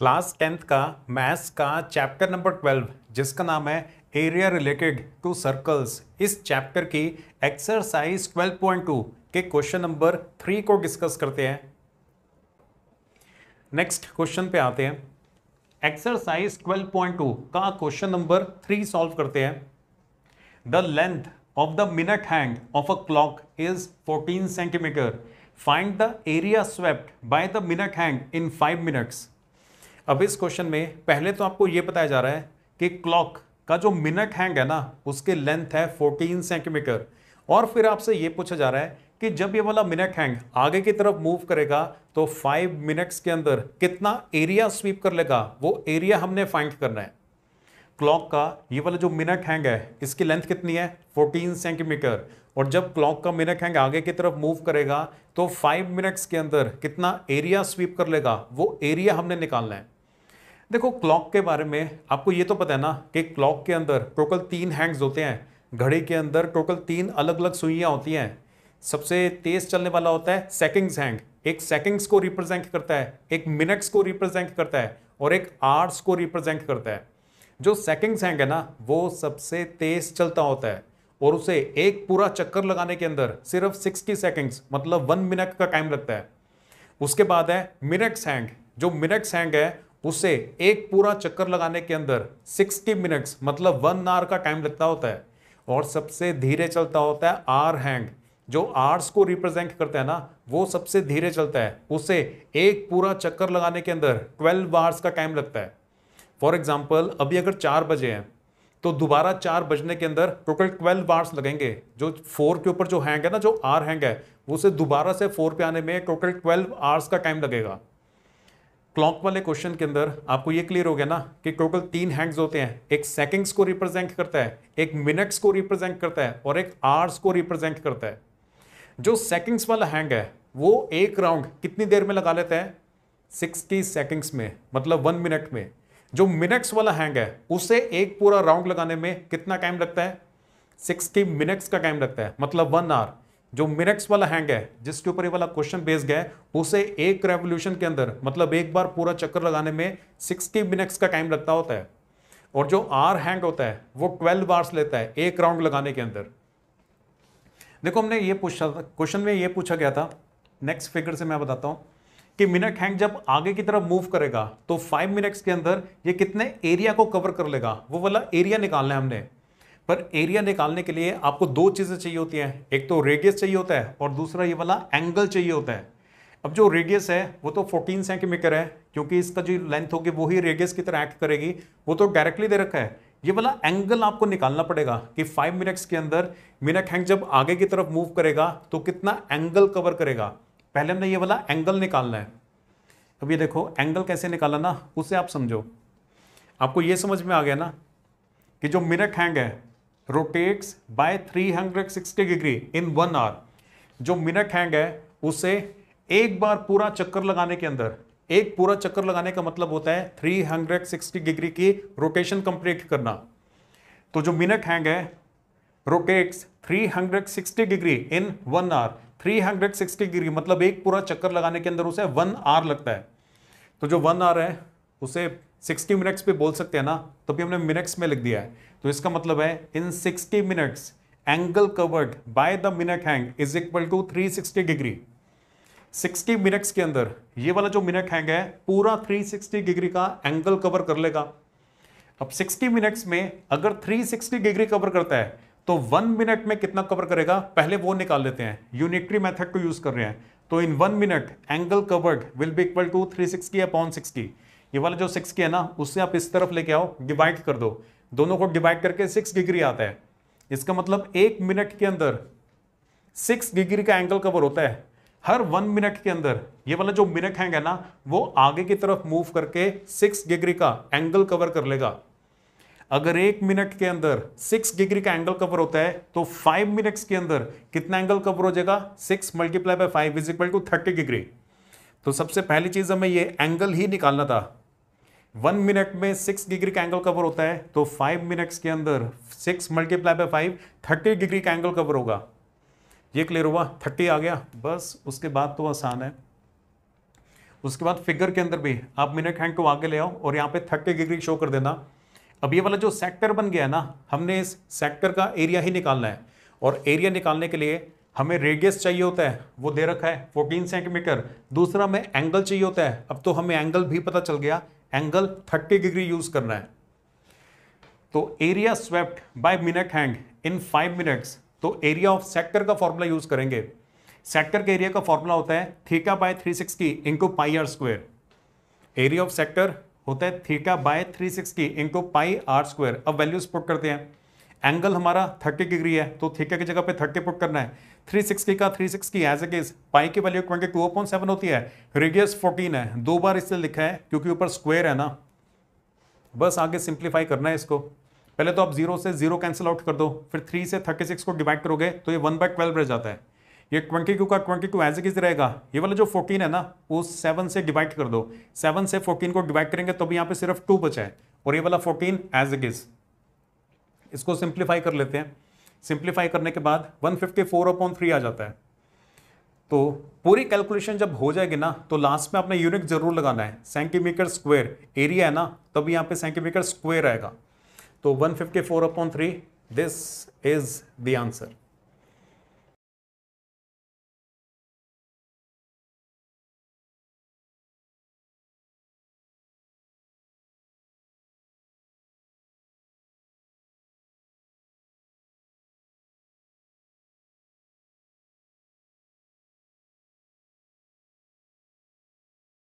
class tenth का maths का chapter number twelve जिसका नाम है एरिया रिलेटेड टू सर्कल्स इस चैप्टर की एक्सरसाइज 12.2 के क्वेश्चन नंबर थ्री को डिस्कस करते हैं नेक्स्ट क्वेश्चन पे आते हैं एक्सरसाइज 12.2 का क्वेश्चन नंबर थ्री सॉल्व करते हैं the length of the minute hand of a clock is 14 centimetre find the area swept by the minute hand in five minutes अब इस क्वेश्चन में पहले तो आपको ये बताया जा रहा है कि क्लॉक का जो मिनट हैंग है ना उसके लेंथ है 14 सेंटीमीटर और फिर आपसे ये पूछा जा रहा है कि जब ये वाला मिनट हैंग आगे की तरफ मूव करेगा तो फाइव मिनट्स के अंदर कितना एरिया स्वीप कर लेगा वो एरिया हमने फाइंड करना है क्लॉक का ये वाला जो मिनट हैंग है इसकी लेंथ कितनी है 14 सेंटीमीटर और जब क्लॉक का मिनट हैंग आगे की तरफ मूव करेगा तो फाइव मिनट्स के अंदर कितना एरिया स्वीप कर लेगा वो एरिया हमने निकालना है देखो क्लॉक के बारे में आपको ये तो पता है ना कि क्लॉक के अंदर टोटल तीन हैंग्स होते हैं घड़ी के अंदर टोटल तीन अलग अलग सुइयाँ होती हैं सबसे तेज चलने वाला होता है सेकेंड्स हैंग एक सेकेंड्स को रिप्रेजेंट करता है एक मिनट्स को रिप्रेजेंट करता है और एक आर्ट्स को रिप्रेजेंट करता है जो सेकेंड्स हैंग है ना वो सबसे तेज चलता होता है और उसे एक पूरा चक्कर लगाने के अंदर सिर्फ सिक्सटी सेकेंड्स मतलब वन मिनट का टाइम लगता है उसके बाद है मिनट्स हैंग जो मिनट्स हैंग है उसे एक पूरा चक्कर लगाने के अंदर 60 मिनट्स मतलब वन आवर का टाइम लगता होता है और सबसे धीरे चलता होता है आर हैंग जो आर्ट्स को रिप्रेजेंट करता है ना वो सबसे धीरे चलता है उसे एक पूरा चक्कर लगाने के अंदर 12 आवर्स का टाइम लगता है फॉर एग्जाम्पल अभी अगर चार बजे हैं तो दोबारा चार बजने के अंदर टोटल ट्वेल्व आर्स लगेंगे जो फोर के ऊपर जो हैंग है ना जो आर हैंग है उसे दोबारा से फोर पे आने में टोटल ट्वेल्व आवर्स का टाइम लगेगा क्लॉक वाले क्वेश्चन के अंदर आपको ये क्लियर हो गया ना कि टोटल तीन हैंड्स होते हैं एक सेकंड्स को रिप्रेजेंट करता है एक मिनट्स को रिप्रेजेंट करता है और एक आर्स को रिप्रेजेंट करता है जो सेकंड्स वाला हैंग है वो एक राउंड कितनी देर में लगा लेता है सिक्सटी सेकंड्स में मतलब वन मिनट में जो मिनट्स वाला हैंग है उसे एक पूरा राउंड लगाने में कितना टाइम लगता है सिक्सटी मिनट्स का टाइम लगता है मतलब वन आवर जो मिनट्स वाला हैंग है जिसके ऊपर ये वाला क्वेश्चन गया है उसे एक रेवोल्यूशन के अंदर मतलब एक बार पूरा चक्कर लगाने में सिक्सटी मिनट्स का टाइम लगता होता है और जो आर हैंग होता है वो ट्वेल्व बार्स लेता है एक राउंड लगाने के अंदर देखो हमने ये पूछा था क्वेश्चन में ये पूछा गया था नेक्स्ट फिगर से मैं बताता हूँ कि मिनट हैंग जब आगे की तरफ मूव करेगा तो फाइव मिनट्स के अंदर ये कितने एरिया को कवर कर लेगा वो वाला एरिया निकालना है हमने पर एरिया निकालने के लिए आपको दो चीज़ें चाहिए होती हैं एक तो रेडियस चाहिए होता है और दूसरा ये वाला एंगल चाहिए होता है अब जो रेडियस है वो तो 14 सेंटीमीटर है क्योंकि इसका जो लेंथ होगी वो ही रेडियस की तरह एक्ट करेगी वो तो डायरेक्टली दे रखा है ये वाला एंगल आपको निकालना पड़ेगा कि फाइव मिनट्स के अंदर मिनक हैंग जब आगे की तरफ मूव करेगा तो कितना एंगल कवर करेगा पहले हमने ये वाला एंगल निकालना है अब ये देखो एंगल कैसे निकालना उसे आप समझो आपको ये समझ में आ गया ना कि जो मिनक हैंग है rotates by 360 degree in one hour जो मिनट हैंग है उसे एक बार पूरा चक्कर लगाने के अंदर एक पूरा चक्कर लगाने का मतलब होता है 360 डिग्री की रोटेशन कंप्लीट करना तो जो मिनट हैंग है rotates 360 degree in one hour 360 degree मतलब एक पूरा चक्कर लगाने के अंदर उसे वन आर लगता है तो जो वन आर है उसे सिक्सटी मिनट्स पे बोल सकते हैं ना तो भी हमने मिनट्स में लिख दिया है तो इसका मतलब है in sixty minutes angle covered by the minute hand is equal to three sixty degree sixty minutes के अंदर ये वाला जो मिनट हैंग है पूरा थ्री सिक्सटी डिग्री का एंगल कवर कर लेगा अब सिक्सटी मिनट्स में अगर थ्री सिक्सटी डिग्री कवर करता है तो वन मिनट में कितना कवर करेगा पहले वो निकाल लेते हैं यूनिट्री मेथड को यूज कर रहे हैं तो in one minute angle covered will be equal to three sixty upon sixty ये वाला जो सिक्स के है ना उससे आप इस तरफ लेके आओ डिवाइड कर दो दोनों को डिवाइड करके सिक्स डिग्री आता है इसका मतलब एक मिनट के अंदर सिक्स डिग्री का एंगल कवर होता है हर वन मिनट के अंदर ये वाला जो मिनट है ना वो आगे की तरफ मूव करके सिक्स डिग्री का एंगल कवर कर लेगा अगर एक मिनट के अंदर सिक्स डिग्री का एंगल कवर होता है तो फाइव मिनट्स के अंदर कितना एंगल कवर हो जाएगा six multiply by five is equal to thirty degree तो सबसे पहली चीज हमें ये एंगल ही निकालना था वन मिनट में सिक्स डिग्री का एंगल कवर होता है तो फाइव मिनट्स के अंदर six multiply by five thirty degree का एंगल कवर होगा ये क्लियर हुआ थर्टी आ गया बस उसके बाद तो आसान है उसके बाद फिगर के अंदर भी आप मिनट हैंड को आगे ले आओ और यहाँ पे थर्टी डिग्री शो कर देना अब ये वाला जो सेक्टर बन गया है ना हमने इस सेक्टर का एरिया ही निकालना है और एरिया निकालने के लिए हमें रेडियस चाहिए होता है वो दे रखा है 14 सेंटीमीटर दूसरा हमें एंगल चाहिए होता है अब तो हमें एंगल भी पता चल गया एंगल 30 डिग्री यूज करना है तो area swept by minute hand in five minutes तो एरिया ऑफ सेक्टर का फॉर्मूला यूज करेंगे सेक्टर के एरिया का फॉर्मूला होता है theta by three sixty into pi r square area of sector होता है theta by three sixty into pi r square अब वैल्यूज पुट करते हैं एंगल हमारा थर्टी डिग्री है तो थीके की जगह पे थर्टी पुट करना है थ्री सिक्सटी का three sixty as it is pi की value twenty two point seven होती है रेडियस फोर्टीन है दो बार इसलिए लिखा है क्योंकि ऊपर स्क्वेयर है ना बस आगे सिंप्लीफाई करना है इसको पहले तो आप जीरो से जीरो कैंसिल आउट कर दो फिर थ्री से थर्टी सिक्स को डिवाइड करोगे तो ये वन बाई ट्वेल्व रह जाता है ये ट्वेंटी टू का ट्वेंटी टू एज इज रहेगा ये वाला जो फोर्टीन है ना वो सेवन से डिवाइड कर दो सेवन से फोर्टीन को डिवाइड करेंगे तो भी यहाँ पे सिर्फ टू बचा है और ये वाला फोर्टीन एज इज इसको सिंप्लीफाई कर लेते हैं सिंप्लीफाई करने के बाद 154 फिफ्टी फोर अपॉन थ्री आ जाता है तो पूरी कैलकुलेशन जब हो जाएगी ना तो लास्ट में आपने यूनिट जरूर लगाना है सेंटीमीटर स्क्वायर एरिया है ना तब यहाँ पे सेंटीमीटर स्क्वायर आएगा तो 154 fifty four upon three this is the answer